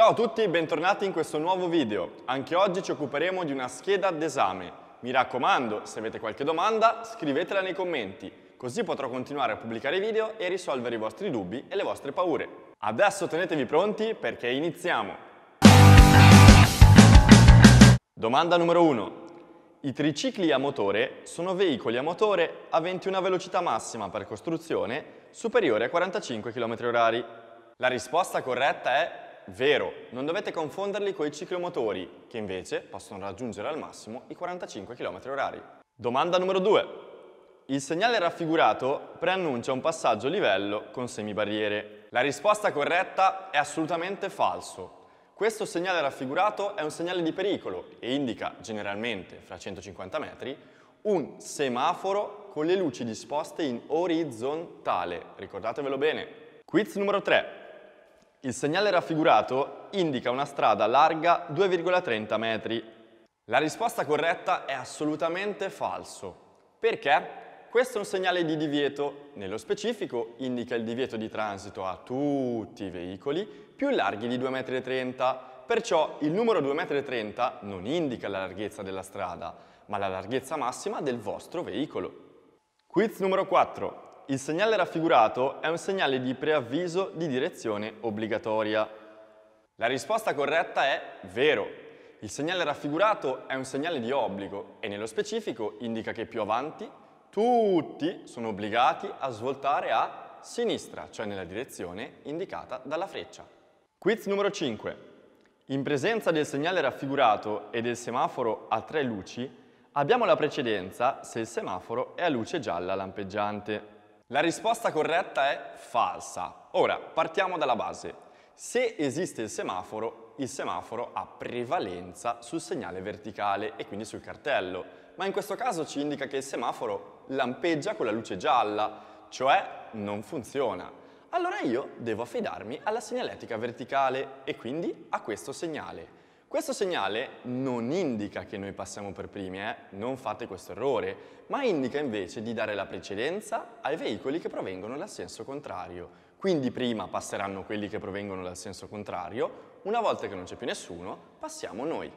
Ciao a tutti e bentornati in questo nuovo video. Anche oggi ci occuperemo di una scheda d'esame. Mi raccomando, se avete qualche domanda, scrivetela nei commenti, così potrò continuare a pubblicare video e risolvere i vostri dubbi e le vostre paure. Adesso tenetevi pronti perché iniziamo! Domanda numero 1. I tricicli a motore sono veicoli a motore aventi una velocità massima per costruzione superiore a 45 km h La risposta corretta è vero, non dovete confonderli con i ciclomotori, che invece possono raggiungere al massimo i 45 km/h. Domanda numero 2. Il segnale raffigurato preannuncia un passaggio livello con semibarriere. La risposta corretta è assolutamente falso. Questo segnale raffigurato è un segnale di pericolo e indica, generalmente fra 150 metri, un semaforo con le luci disposte in orizzontale. Ricordatevelo bene. Quiz numero 3. Il segnale raffigurato indica una strada larga 2,30 metri. La risposta corretta è assolutamente falso. Perché? Questo è un segnale di divieto, nello specifico indica il divieto di transito a tutti i veicoli più larghi di 2,30 metri. perciò il numero 2,30 m non indica la larghezza della strada, ma la larghezza massima del vostro veicolo. Quiz numero 4. Il segnale raffigurato è un segnale di preavviso di direzione obbligatoria. La risposta corretta è vero. Il segnale raffigurato è un segnale di obbligo e nello specifico indica che più avanti tutti sono obbligati a svoltare a sinistra, cioè nella direzione indicata dalla freccia. Quiz numero 5. In presenza del segnale raffigurato e del semaforo a tre luci, abbiamo la precedenza se il semaforo è a luce gialla lampeggiante. La risposta corretta è falsa. Ora, partiamo dalla base. Se esiste il semaforo, il semaforo ha prevalenza sul segnale verticale e quindi sul cartello, ma in questo caso ci indica che il semaforo lampeggia con la luce gialla, cioè non funziona. Allora io devo affidarmi alla segnaletica verticale e quindi a questo segnale. Questo segnale non indica che noi passiamo per primi, eh? non fate questo errore, ma indica invece di dare la precedenza ai veicoli che provengono dal senso contrario. Quindi prima passeranno quelli che provengono dal senso contrario, una volta che non c'è più nessuno, passiamo noi.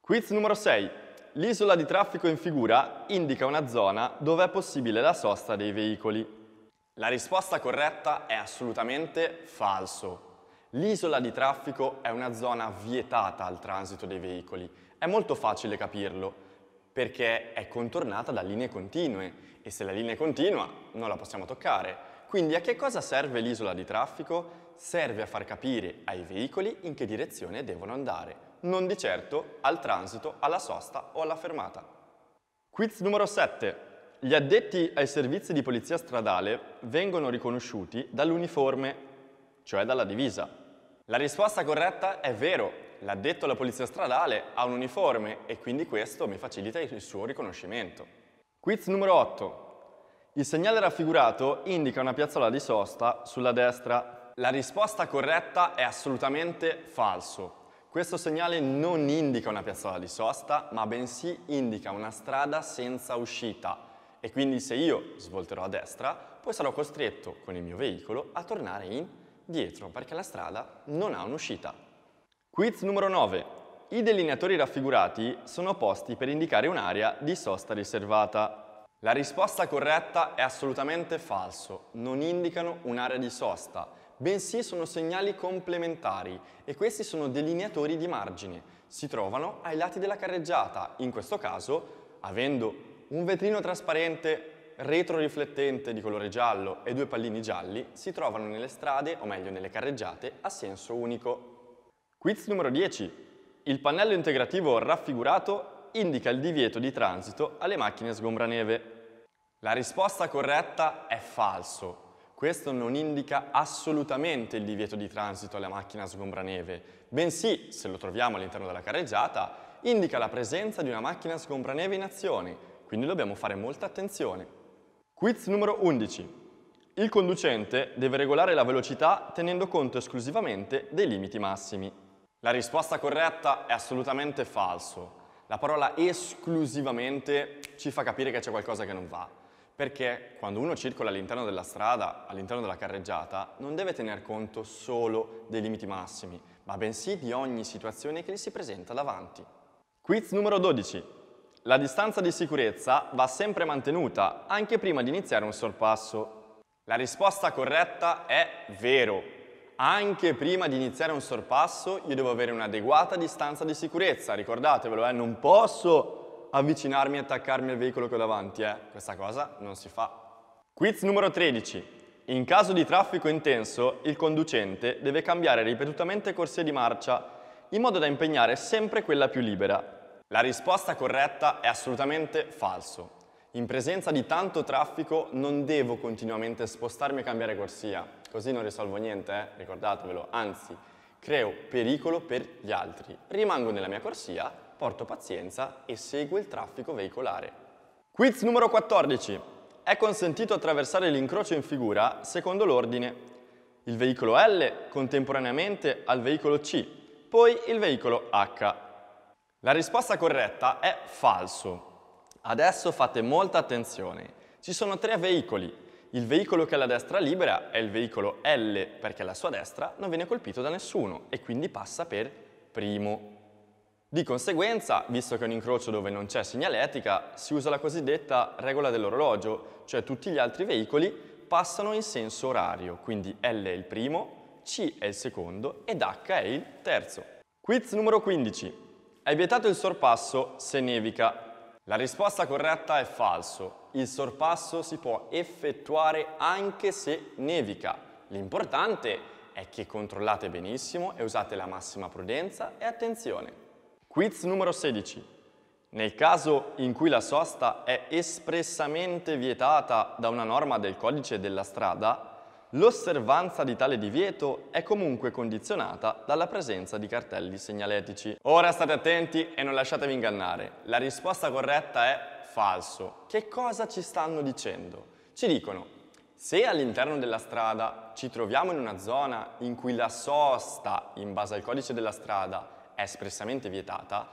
Quiz numero 6. L'isola di traffico in figura indica una zona dove è possibile la sosta dei veicoli. La risposta corretta è assolutamente falso. L'isola di traffico è una zona vietata al transito dei veicoli. È molto facile capirlo, perché è contornata da linee continue e se la linea è continua non la possiamo toccare. Quindi a che cosa serve l'isola di traffico? Serve a far capire ai veicoli in che direzione devono andare, non di certo al transito, alla sosta o alla fermata. Quiz numero 7. Gli addetti ai servizi di polizia stradale vengono riconosciuti dall'uniforme, cioè dalla divisa. La risposta corretta è vero, detto la polizia stradale ha un uniforme e quindi questo mi facilita il suo riconoscimento. Quiz numero 8. Il segnale raffigurato indica una piazzola di sosta sulla destra. La risposta corretta è assolutamente falso. Questo segnale non indica una piazzola di sosta, ma bensì indica una strada senza uscita e quindi se io svolterò a destra, poi sarò costretto con il mio veicolo a tornare in dietro perché la strada non ha un'uscita. Quiz numero 9. I delineatori raffigurati sono posti per indicare un'area di sosta riservata. La risposta corretta è assolutamente falso, non indicano un'area di sosta, bensì sono segnali complementari e questi sono delineatori di margine. Si trovano ai lati della carreggiata, in questo caso avendo un vetrino trasparente retroriflettente di colore giallo e due pallini gialli si trovano nelle strade, o meglio nelle carreggiate, a senso unico. Quiz numero 10. Il pannello integrativo raffigurato indica il divieto di transito alle macchine sgombraneve. La risposta corretta è falso. Questo non indica assolutamente il divieto di transito alla macchina sgombraneve, bensì, se lo troviamo all'interno della carreggiata, indica la presenza di una macchina sgombraneve in azione, quindi dobbiamo fare molta attenzione. Quiz numero 11. Il conducente deve regolare la velocità tenendo conto esclusivamente dei limiti massimi. La risposta corretta è assolutamente falso. La parola esclusivamente ci fa capire che c'è qualcosa che non va perché quando uno circola all'interno della strada, all'interno della carreggiata, non deve tener conto solo dei limiti massimi, ma bensì di ogni situazione che gli si presenta davanti. Quiz numero 12. La distanza di sicurezza va sempre mantenuta, anche prima di iniziare un sorpasso. La risposta corretta è vero. Anche prima di iniziare un sorpasso io devo avere un'adeguata distanza di sicurezza, ricordatevelo, eh? non posso avvicinarmi e attaccarmi al veicolo che ho davanti, eh? questa cosa non si fa. Quiz numero 13. In caso di traffico intenso, il conducente deve cambiare ripetutamente corsia di marcia in modo da impegnare sempre quella più libera la risposta corretta è assolutamente falso. In presenza di tanto traffico non devo continuamente spostarmi e cambiare corsia, così non risolvo niente, eh? ricordatevelo, anzi, creo pericolo per gli altri. Rimango nella mia corsia, porto pazienza e seguo il traffico veicolare. Quiz numero 14. È consentito attraversare l'incrocio in figura secondo l'ordine. Il veicolo L contemporaneamente al veicolo C, poi il veicolo H la risposta corretta è falso. Adesso fate molta attenzione. Ci sono tre veicoli. Il veicolo che ha la destra libera è il veicolo L perché la sua destra non viene colpito da nessuno e quindi passa per primo. Di conseguenza, visto che è un incrocio dove non c'è segnaletica, si usa la cosiddetta regola dell'orologio, cioè tutti gli altri veicoli passano in senso orario, quindi L è il primo, C è il secondo ed H è il terzo. Quiz numero 15. È vietato il sorpasso se nevica. La risposta corretta è falso. Il sorpasso si può effettuare anche se nevica. L'importante è che controllate benissimo e usate la massima prudenza e attenzione. Quiz numero 16. Nel caso in cui la sosta è espressamente vietata da una norma del codice della strada, l'osservanza di tale divieto è comunque condizionata dalla presenza di cartelli segnaletici. Ora state attenti e non lasciatevi ingannare. La risposta corretta è falso. Che cosa ci stanno dicendo? Ci dicono se all'interno della strada ci troviamo in una zona in cui la sosta, in base al codice della strada, è espressamente vietata,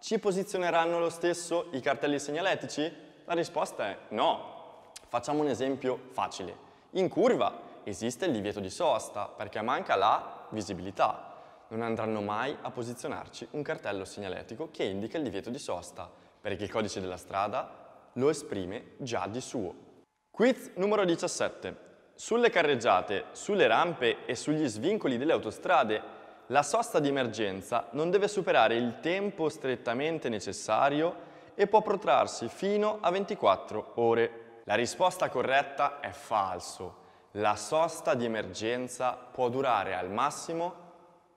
ci posizioneranno lo stesso i cartelli segnaletici? La risposta è no. Facciamo un esempio facile. In curva esiste il divieto di sosta perché manca la visibilità. Non andranno mai a posizionarci un cartello segnaletico che indica il divieto di sosta perché il codice della strada lo esprime già di suo. Quiz numero 17. Sulle carreggiate, sulle rampe e sugli svincoli delle autostrade la sosta di emergenza non deve superare il tempo strettamente necessario e può protrarsi fino a 24 ore. La risposta corretta è falso la sosta di emergenza può durare al massimo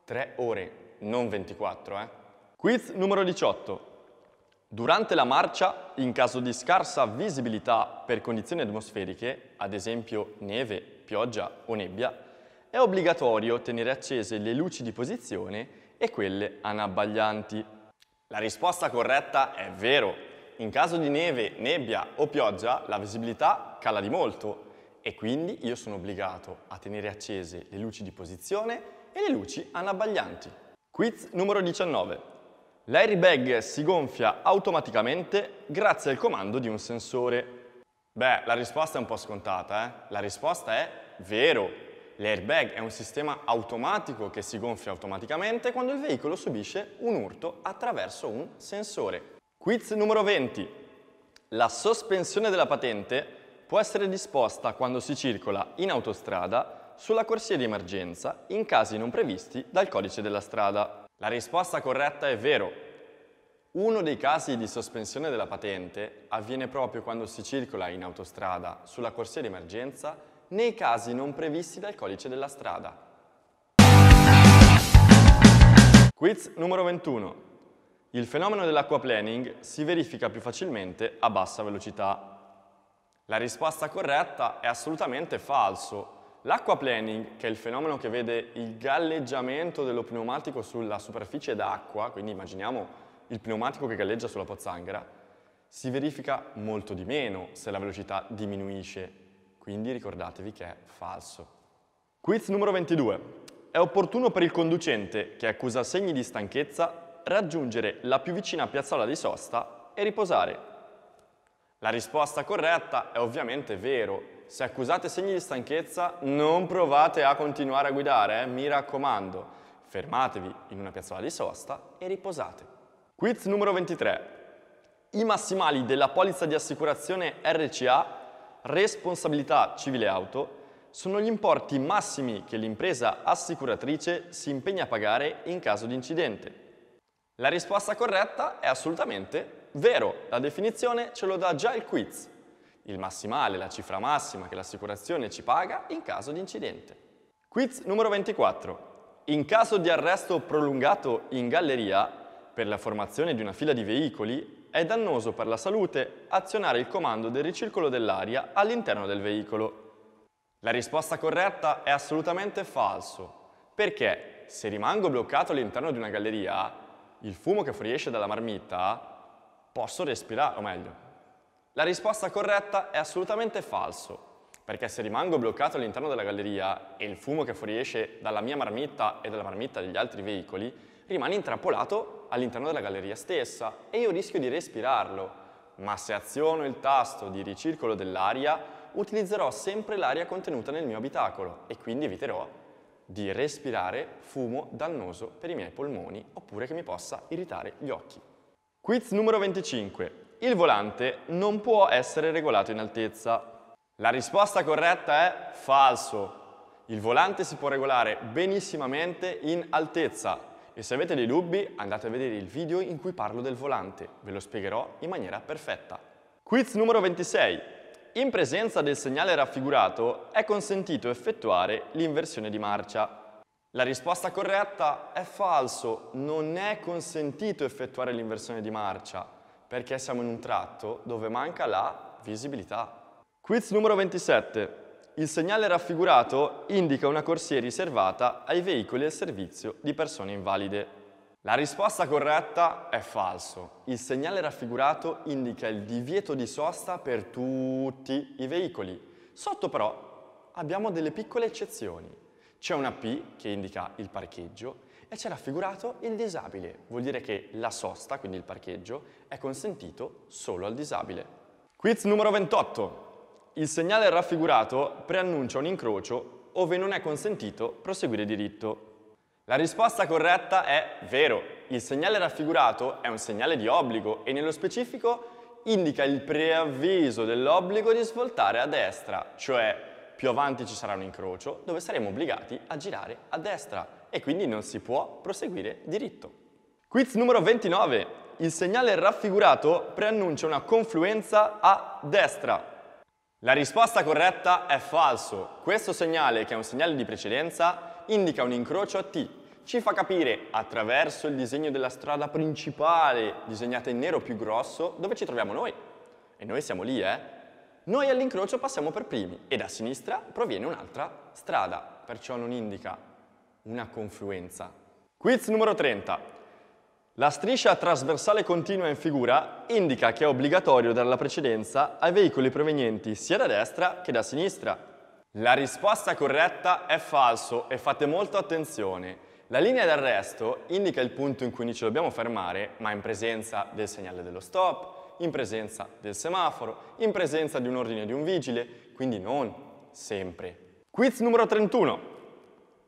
3 ore, non 24. Eh. Quiz numero 18. Durante la marcia, in caso di scarsa visibilità per condizioni atmosferiche, ad esempio neve, pioggia o nebbia, è obbligatorio tenere accese le luci di posizione e quelle anabbaglianti. La risposta corretta è vero. In caso di neve, nebbia o pioggia, la visibilità cala di molto e quindi io sono obbligato a tenere accese le luci di posizione e le luci anabbaglianti. Quiz numero 19. L'airbag si gonfia automaticamente grazie al comando di un sensore. Beh, la risposta è un po' scontata, eh? La risposta è vero. L'airbag è un sistema automatico che si gonfia automaticamente quando il veicolo subisce un urto attraverso un sensore. Quiz numero 20. La sospensione della patente può essere disposta quando si circola in autostrada, sulla corsia di emergenza, in casi non previsti dal codice della strada. La risposta corretta è vero. Uno dei casi di sospensione della patente avviene proprio quando si circola in autostrada, sulla corsia di emergenza, nei casi non previsti dal codice della strada. Quiz numero 21. Il fenomeno dell'acquaplaning si verifica più facilmente a bassa velocità la risposta corretta è assolutamente falso. L'acquaplaning, che è il fenomeno che vede il galleggiamento dello pneumatico sulla superficie d'acqua, quindi immaginiamo il pneumatico che galleggia sulla pozzanghera, si verifica molto di meno se la velocità diminuisce, quindi ricordatevi che è falso. Quiz numero 22. È opportuno per il conducente, che accusa segni di stanchezza, raggiungere la più vicina piazzola di sosta e riposare la risposta corretta è ovviamente vero. Se accusate segni di stanchezza, non provate a continuare a guidare, eh? mi raccomando. Fermatevi in una piazzola di sosta e riposate. Quiz numero 23. I massimali della polizza di assicurazione RCA, responsabilità civile auto, sono gli importi massimi che l'impresa assicuratrice si impegna a pagare in caso di incidente. La risposta corretta è assolutamente vero, la definizione ce lo dà già il quiz. Il massimale, la cifra massima che l'assicurazione ci paga in caso di incidente. Quiz numero 24. In caso di arresto prolungato in galleria per la formazione di una fila di veicoli, è dannoso per la salute azionare il comando del ricircolo dell'aria all'interno del veicolo. La risposta corretta è assolutamente falso, perché se rimango bloccato all'interno di una galleria il fumo che fuoriesce dalla marmitta, posso respirare, o meglio, la risposta corretta è assolutamente falso, perché se rimango bloccato all'interno della galleria e il fumo che fuoriesce dalla mia marmitta e dalla marmitta degli altri veicoli rimane intrappolato all'interno della galleria stessa e io rischio di respirarlo, ma se aziono il tasto di ricircolo dell'aria utilizzerò sempre l'aria contenuta nel mio abitacolo e quindi eviterò di respirare fumo dannoso per i miei polmoni oppure che mi possa irritare gli occhi. Quiz numero 25. Il volante non può essere regolato in altezza. La risposta corretta è falso. Il volante si può regolare benissimamente in altezza e se avete dei dubbi andate a vedere il video in cui parlo del volante, ve lo spiegherò in maniera perfetta. Quiz numero 26 in presenza del segnale raffigurato è consentito effettuare l'inversione di marcia. La risposta corretta è falso, non è consentito effettuare l'inversione di marcia perché siamo in un tratto dove manca la visibilità. Quiz numero 27. Il segnale raffigurato indica una corsia riservata ai veicoli e servizio di persone invalide. La risposta corretta è falso. Il segnale raffigurato indica il divieto di sosta per tutti i veicoli. Sotto però abbiamo delle piccole eccezioni. C'è una P che indica il parcheggio e c'è raffigurato il disabile. Vuol dire che la sosta, quindi il parcheggio, è consentito solo al disabile. Quiz numero 28. Il segnale raffigurato preannuncia un incrocio ove non è consentito proseguire diritto. La risposta corretta è vero. Il segnale raffigurato è un segnale di obbligo e nello specifico indica il preavviso dell'obbligo di svoltare a destra, cioè più avanti ci sarà un incrocio dove saremo obbligati a girare a destra e quindi non si può proseguire diritto. Quiz numero 29. Il segnale raffigurato preannuncia una confluenza a destra. La risposta corretta è falso. Questo segnale, che è un segnale di precedenza, indica un incrocio a T. Ci fa capire, attraverso il disegno della strada principale, disegnata in nero più grosso, dove ci troviamo noi. E noi siamo lì, eh? Noi all'incrocio passiamo per primi e da sinistra proviene un'altra strada, perciò non indica una confluenza. Quiz numero 30. La striscia trasversale continua in figura indica che è obbligatorio dare la precedenza ai veicoli provenienti sia da destra che da sinistra la risposta corretta è falso e fate molto attenzione. La linea d'arresto indica il punto in cui ci dobbiamo fermare, ma in presenza del segnale dello stop, in presenza del semaforo, in presenza di un ordine di un vigile, quindi non sempre. Quiz numero 31.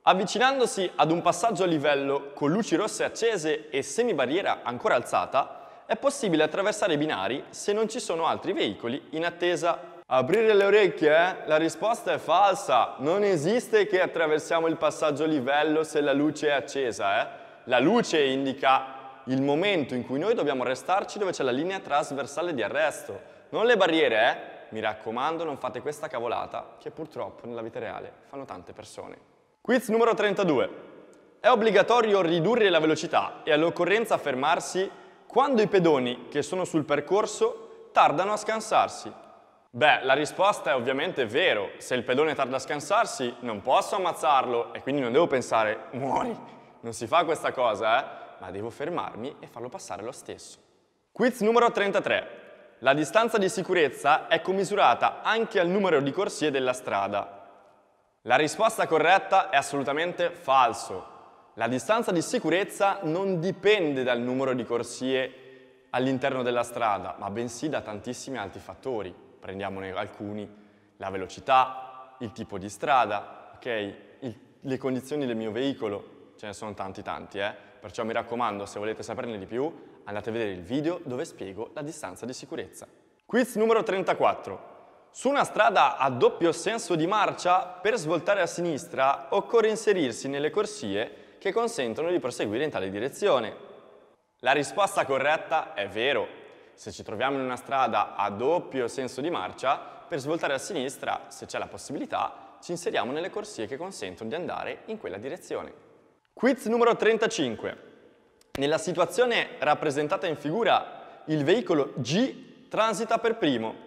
Avvicinandosi ad un passaggio a livello con luci rosse accese e semibarriera ancora alzata, è possibile attraversare i binari se non ci sono altri veicoli in attesa Aprire le orecchie? Eh? La risposta è falsa. Non esiste che attraversiamo il passaggio livello se la luce è accesa. Eh? La luce indica il momento in cui noi dobbiamo restarci dove c'è la linea trasversale di arresto. Non le barriere, eh? Mi raccomando, non fate questa cavolata che purtroppo nella vita reale fanno tante persone. Quiz numero 32. È obbligatorio ridurre la velocità e all'occorrenza fermarsi quando i pedoni che sono sul percorso tardano a scansarsi. Beh, la risposta è ovviamente vero. Se il pedone tarda a scansarsi, non posso ammazzarlo e quindi non devo pensare muori. Non si fa questa cosa, eh? Ma devo fermarmi e farlo passare lo stesso. Quiz numero 33. La distanza di sicurezza è commisurata anche al numero di corsie della strada. La risposta corretta è assolutamente falso. La distanza di sicurezza non dipende dal numero di corsie all'interno della strada, ma bensì da tantissimi altri fattori. Prendiamone alcuni, la velocità, il tipo di strada, okay? il, le condizioni del mio veicolo, ce ne sono tanti tanti, eh? perciò mi raccomando se volete saperne di più andate a vedere il video dove spiego la distanza di sicurezza. Quiz numero 34. Su una strada a doppio senso di marcia, per svoltare a sinistra occorre inserirsi nelle corsie che consentono di proseguire in tale direzione. La risposta corretta è vero, se ci troviamo in una strada a doppio senso di marcia, per svoltare a sinistra, se c'è la possibilità, ci inseriamo nelle corsie che consentono di andare in quella direzione. Quiz numero 35. Nella situazione rappresentata in figura, il veicolo G transita per primo.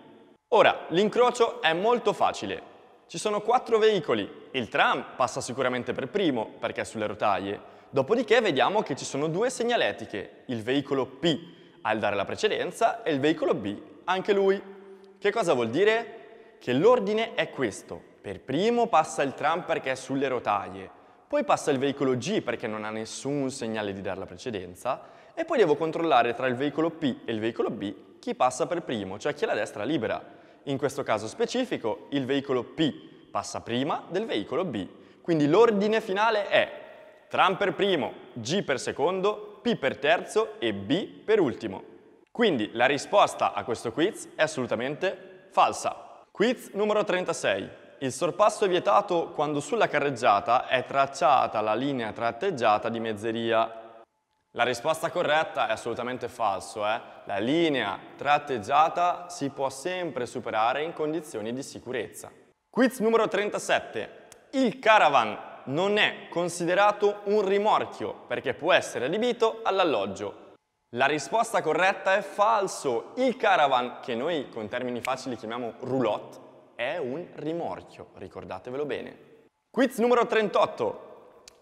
Ora, l'incrocio è molto facile. Ci sono quattro veicoli, il tram passa sicuramente per primo perché è sulle rotaie, dopodiché vediamo che ci sono due segnaletiche, il veicolo P al dare la precedenza e il veicolo B anche lui. Che cosa vuol dire? Che l'ordine è questo. Per primo passa il tram perché è sulle rotaie, poi passa il veicolo G perché non ha nessun segnale di dare la precedenza e poi devo controllare tra il veicolo P e il veicolo B chi passa per primo, cioè chi ha la destra libera. In questo caso specifico il veicolo P passa prima del veicolo B. Quindi l'ordine finale è tram per primo, G per secondo, per terzo e B per ultimo. Quindi la risposta a questo quiz è assolutamente falsa. Quiz numero 36. Il sorpasso è vietato quando sulla carreggiata è tracciata la linea tratteggiata di mezzeria la risposta corretta è assolutamente falso, eh? la linea tratteggiata si può sempre superare in condizioni di sicurezza. Quiz numero 37. Il caravan non è considerato un rimorchio perché può essere adibito all'alloggio. La risposta corretta è falso. Il caravan, che noi con termini facili chiamiamo roulotte, è un rimorchio, ricordatevelo bene. Quiz numero 38.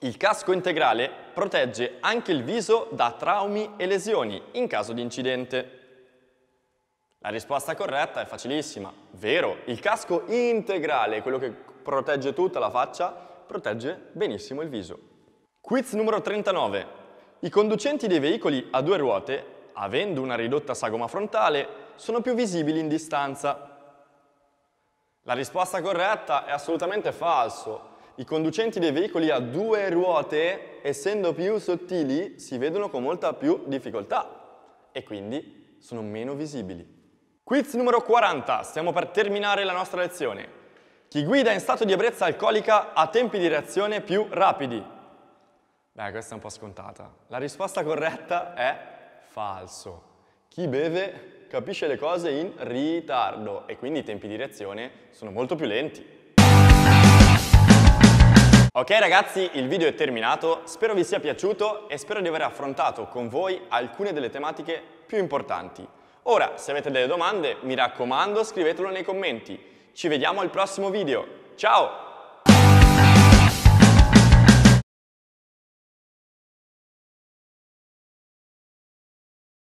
Il casco integrale protegge anche il viso da traumi e lesioni in caso di incidente. La risposta corretta è facilissima. Vero, il casco integrale, quello che protegge tutta la faccia, protegge benissimo il viso. Quiz numero 39. I conducenti dei veicoli a due ruote, avendo una ridotta sagoma frontale, sono più visibili in distanza. La risposta corretta è assolutamente falso. I conducenti dei veicoli a due ruote, essendo più sottili, si vedono con molta più difficoltà e quindi sono meno visibili. Quiz numero 40, stiamo per terminare la nostra lezione. Chi guida in stato di ebbrezza alcolica ha tempi di reazione più rapidi. Beh, questa è un po' scontata. La risposta corretta è falso. Chi beve capisce le cose in ritardo e quindi i tempi di reazione sono molto più lenti. Ok ragazzi, il video è terminato, spero vi sia piaciuto e spero di aver affrontato con voi alcune delle tematiche più importanti. Ora, se avete delle domande, mi raccomando, scrivetelo nei commenti ci vediamo al prossimo video. Ciao!